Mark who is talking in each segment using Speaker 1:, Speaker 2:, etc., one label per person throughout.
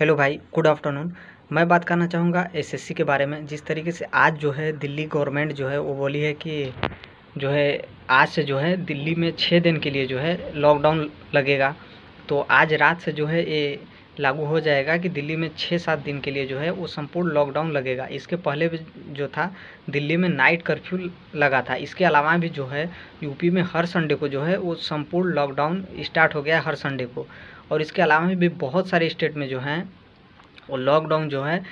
Speaker 1: hello भाई good afternoon मैं बात करना चाहूँगा एसएससी के बारे में जिस तरीके से आज जो है दिल्ली गवर्नमेंट जो है वो बोली है कि जो है आज से जो है दिल्ली में छः दिन के लिए जो है लॉकडाउन लगेगा तो आज रात से जो है ये लागू हो जाएगा कि दिल्ली में छः सात दिन के लिए जो है वो संपूर्ण लॉकडाउन लगेगा इसके पहले भी जो था दिल्ली में नाइट कर्फ्यू लगा था इसके अलावा भी जो है यूपी में हर संडे को जो है वो संपूर्ण लॉकडाउन स्टार्ट हो गया हर संडे को और इसके अलावा भी बहुत सारे स्टेट में जो है वो लॉकडाउन जो है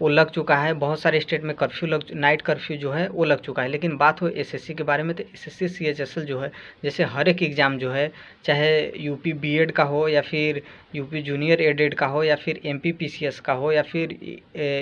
Speaker 1: वो लग चुका है बहुत सारे स्टेट में कर्फ्यू लग नाइट कर्फ्यू जो है वो लग चुका है लेकिन बात हो एसएससी के बारे में तो एसएससी सीएचएसएल जो है जैसे हर एक एग्ज़ाम जो है चाहे यूपी बीएड का हो या फिर यूपी जूनियर एडेड का हो या फिर एमपी पीसीएस का हो या फिर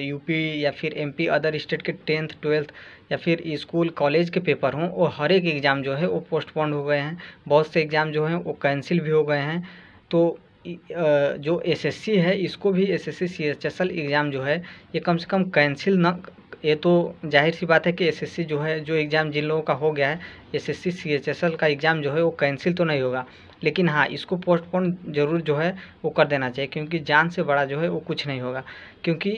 Speaker 1: यूपी या फिर एमपी अदर स्टेट के टेंथ ट्वेल्थ या फिर स्कूल कॉलेज के पेपर हों वो हर एक एग्ज़ाम जो है वो पोस्टपोन्ड हो गए हैं बहुत से एग्ज़ाम जो हैं वो कैंसिल भी हो गए हैं तो जो एसएससी है इसको भी एसएससी सीएचएसएल एग्ज़ाम जो है ये कम से कम कैंसिल न ये तो जाहिर सी बात है कि एसएससी जो है जो एग्ज़ाम जिन लोगों का हो गया है एसएससी सीएचएसएल का एग्ज़ाम जो है वो कैंसिल तो नहीं होगा लेकिन हाँ इसको पोस्टपोन ज़रूर जो है वो कर देना चाहिए क्योंकि जान से बड़ा जो है वो कुछ नहीं होगा क्योंकि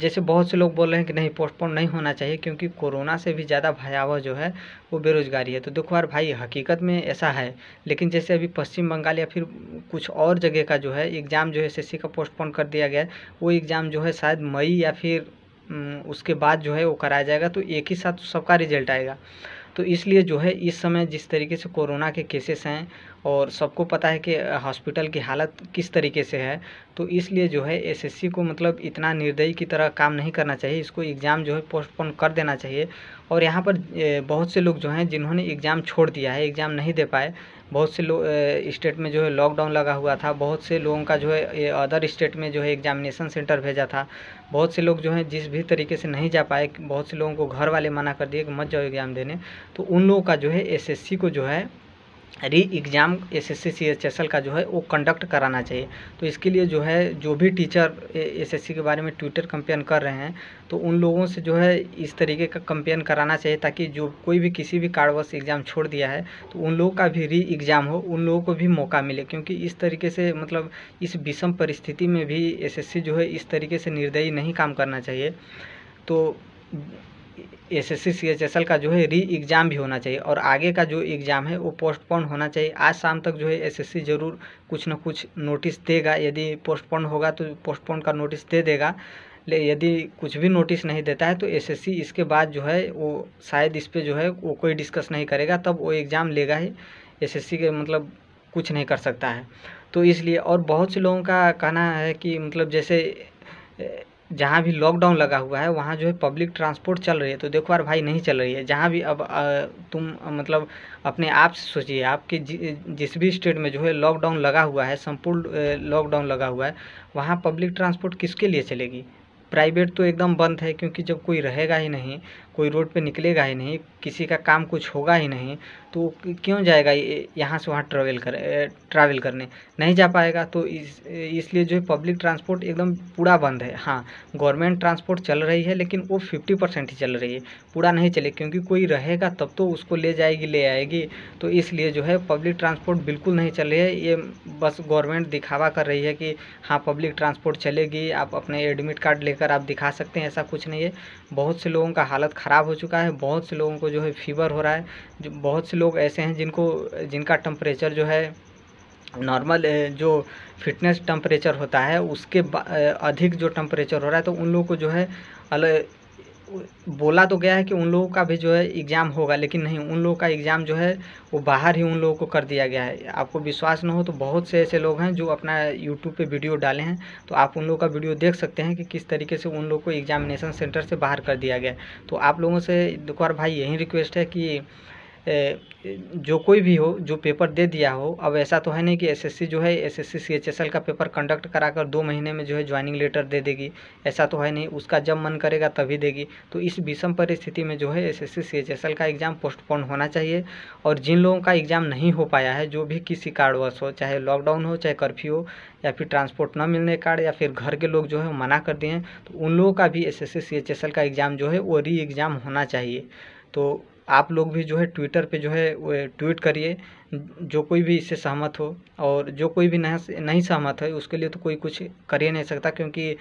Speaker 1: जैसे बहुत से लोग बोल रहे हैं कि नहीं पोस्टपोन नहीं होना चाहिए क्योंकि कोरोना से भी ज़्यादा भयावह जो है वो बेरोज़गारी है तो देखो यार भाई हकीकत में ऐसा है लेकिन जैसे अभी पश्चिम बंगाल या फिर कुछ और जगह का जो है एग्ज़ाम जो है एस का पोस्टपोन कर दिया गया वो एग्ज़ाम जो है शायद मई या फिर उसके बाद जो है वो कराया जाएगा तो एक ही साथ सबका रिजल्ट आएगा तो इसलिए जो है इस समय जिस तरीके से कोरोना के केसेस हैं और सबको पता है कि हॉस्पिटल की हालत किस तरीके से है तो इसलिए जो है एसएससी को मतलब इतना निर्दयी की तरह काम नहीं करना चाहिए इसको एग्ज़ाम जो है पोस्टपोन कर देना चाहिए और यहाँ पर बहुत से लोग जो हैं जिन्होंने एग्ज़ाम छोड़ दिया है एग्ज़ाम नहीं दे पाए बहुत से लोग स्टेट में जो है लॉकडाउन लगा हुआ था बहुत से लोगों का जो है अदर स्टेट में जो है एग्जामिनेशन सेंटर भेजा था बहुत से लोग जो हैं जिस भी तरीके से नहीं जा पाए बहुत से लोगों को घर वाले मना कर दिए कि मत जाओ एग्ज़ाम देने तो उन लोगों का जो है एसएससी को जो है re exam S S C C H S L का जो है वो कंडक्ट कराना चाहिए तो इसके लिए जो है जो भी टीचर एस एस सी के बारे में ट्विटर कंपेयर कर रहे हैं तो उन लोगों से जो है इस तरीके का कंपेयर कराना चाहिए ताकि जो कोई भी किसी भी कार्डवश एग्ज़ाम छोड़ दिया है तो उन लोगों का भी री एग्ज़ाम हो उन लोगों को भी मौका मिले क्योंकि इस तरीके से मतलब इस विषम परिस्थिति में भी एस एस सी जो है इस तरीके से निर्दयी नहीं काम करना चाहिए तो S S C C H S L का जो है री एग्ज़ाम भी होना चाहिए और आगे का जो एग्ज़ाम है वो पोस्टपोन होना चाहिए आज शाम तक जो है एस एस सी ज़रूर कुछ ना कुछ नोटिस देगा यदि पोस्टपोन होगा तो पोस्टपोन का नोटिस दे देगा ले यदि कुछ भी नोटिस नहीं देता है तो एसएससी इसके बाद जो है वो शायद इस पर जो है वो कोई डिस्कस नहीं करेगा तब वो एग्ज़ाम लेगा ही सी के मतलब कुछ नहीं कर सकता है तो इसलिए और बहुत से लोगों का कहना है कि मतलब जैसे जहाँ भी लॉकडाउन लगा हुआ है वहाँ जो है पब्लिक ट्रांसपोर्ट चल रही है तो देखो यार भाई नहीं चल रही है जहाँ भी अब तुम मतलब अपने आप से सोचिए आपके जिस भी स्टेट में जो है लॉकडाउन लगा हुआ है संपूर्ण लॉकडाउन लगा हुआ है वहाँ पब्लिक ट्रांसपोर्ट किसके लिए चलेगी प्राइवेट तो एकदम बंद है क्योंकि जब कोई रहेगा ही नहीं कोई रोड पे निकलेगा ही नहीं किसी का काम कुछ होगा ही नहीं तो क्यों जाएगा यहाँ से वहाँ ट्रेवल कर ट्रैवल करने नहीं जा पाएगा तो इस इसलिए जो है पब्लिक ट्रांसपोर्ट एकदम पूरा बंद है हाँ गवर्नमेंट ट्रांसपोर्ट चल रही है लेकिन वो फिफ्टी परसेंट ही चल रही है पूरा नहीं चले क्योंकि कोई रहेगा तब तो उसको ले जाएगी ले आएगी तो इसलिए जो है पब्लिक ट्रांसपोर्ट बिल्कुल नहीं चल रही है ये बस गवर्नमेंट दिखावा कर रही है कि हाँ पब्लिक ट्रांसपोर्ट चलेगी आप अपने एडमिट कार्ड ले लेकर आप दिखा सकते हैं ऐसा कुछ नहीं है बहुत से लोगों का हालत ख़राब हो चुका है बहुत से लोगों को जो है फीवर हो रहा है बहुत से लोग ऐसे हैं जिनको जिनका टम्परेचर जो है नॉर्मल जो फिटनेस टम्परेचर होता है उसके अधिक जो टम्परेचर हो रहा है तो उन लोगों को जो है अलग बोला तो गया है कि उन लोगों का भी जो है एग्ज़ाम होगा लेकिन नहीं उन लोगों का एग्ज़ाम जो है वो बाहर ही उन लोगों को कर दिया गया है आपको विश्वास न हो तो बहुत से ऐसे लोग हैं जो अपना यूट्यूब पे वीडियो डाले हैं तो आप उन लोगों का वीडियो देख सकते हैं कि किस तरीके से उन लोग को एग्ज़ामिनेशन सेंटर से बाहर कर दिया गया है तो आप लोगों से दोपहर भाई यही रिक्वेस्ट है कि जो कोई भी हो जो पेपर दे दिया हो अब ऐसा तो है नहीं कि एसएससी जो है एसएससी सीएचएसएल का पेपर कंडक्ट कराकर दो महीने में जो है ज्वाइनिंग लेटर दे देगी ऐसा तो है नहीं उसका जब मन करेगा तभी देगी तो इस विषम परिस्थिति में जो है एसएससी सीएचएसएल का एग्ज़ाम पोस्टपोन होना चाहिए और जिन लोगों का एग्ज़ाम नहीं हो पाया है जो भी किसी कारणवश हो चाहे लॉकडाउन हो चाहे कर्फ्यू हो या फिर ट्रांसपोर्ट न मिलने के कारण या फिर घर के लोग जो है मना कर दिए हैं तो उन लोगों का भी एस एस का एग्ज़ाम जो है वो री एग्ज़ाम होना चाहिए तो आप लोग भी जो है ट्विटर पे जो है ट्वीट करिए जो कोई भी इससे सहमत हो और जो कोई भी नहीं नहीं सहमत है उसके लिए तो कोई कुछ कर ही नहीं सकता क्योंकि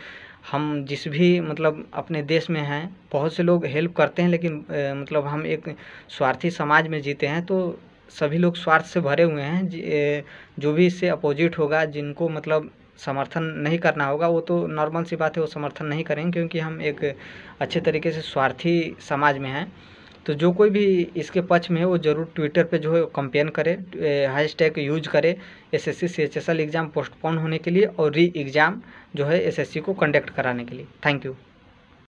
Speaker 1: हम जिस भी मतलब अपने देश में हैं बहुत से लोग हेल्प करते हैं लेकिन मतलब हम एक स्वार्थी समाज में जीते हैं तो सभी लोग स्वार्थ से भरे हुए हैं जो भी इससे अपोजिट होगा जिनको मतलब समर्थन नहीं करना होगा वो तो नॉर्मल सी बात है वो समर्थन नहीं करेंगे क्योंकि हम एक अच्छे तरीके से स्वार्थी समाज में हैं तो जो कोई भी इसके पक्ष में है वो ज़रूर ट्विटर पे जो है कंपेन करे हैश टैग यूज करे S S C C H S L exam postpone होने के लिए और री एग्ज़ाम जो है एस एस सी को कंडक्ट कराने के लिए थैंक यू